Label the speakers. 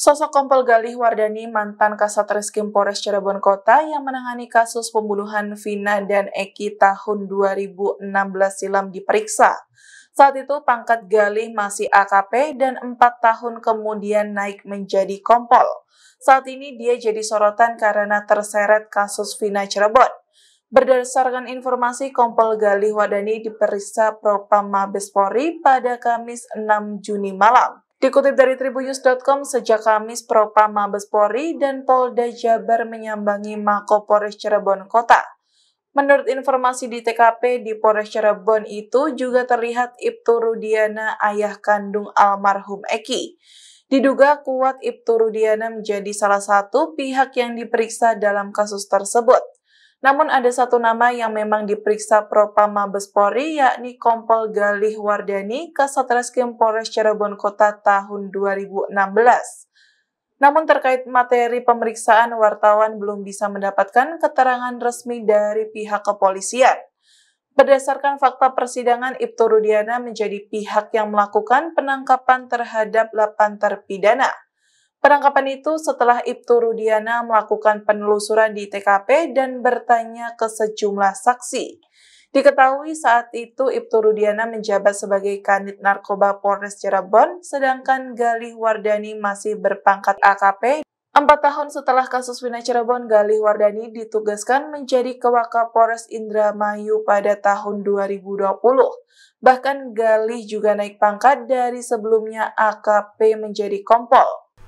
Speaker 1: Sosok Kompol Galih Wardani, mantan Kasat Reskrim Polres Cirebon Kota yang menangani kasus pembunuhan Vina dan Eki tahun 2016 silam diperiksa. Saat itu pangkat Galih masih AKP dan 4 tahun kemudian naik menjadi Kompol. Saat ini dia jadi sorotan karena terseret kasus Vina Cirebon. Berdasarkan informasi, Kompol Galih Wardani diperiksa Propam Mabes Polri pada Kamis 6 Juni malam. Dikutip dari tribunnews.com, sejak Kamis Propa Mabes Polri dan Polda Jabar menyambangi Mako Polres Cirebon Kota. Menurut informasi di TKP di Polres Cirebon itu juga terlihat Ibtu Rudiana ayah kandung almarhum Eki. Diduga kuat Ibtu Rudiana menjadi salah satu pihak yang diperiksa dalam kasus tersebut. Namun ada satu nama yang memang diperiksa Propam Mabespori yakni Kompol Galih Wardani ke Satreskrim Polres Cirebon Kota tahun 2016. Namun terkait materi pemeriksaan wartawan belum bisa mendapatkan keterangan resmi dari pihak kepolisian. Berdasarkan fakta persidangan, Ibtu Rudiana menjadi pihak yang melakukan penangkapan terhadap 8 terpidana. Penangkapan itu setelah Ibtu Rudiana melakukan penelusuran di TKP dan bertanya ke sejumlah saksi. Diketahui saat itu Ibtu Rudiana menjabat sebagai Kanit Narkoba Polres Cirebon, sedangkan Galih Wardani masih berpangkat AKP. Empat tahun setelah kasus Wina Cirebon, Galih Wardani ditugaskan menjadi Kewaka Polres Indramayu pada tahun 2020. Bahkan Galih juga naik pangkat dari sebelumnya AKP menjadi Kompol.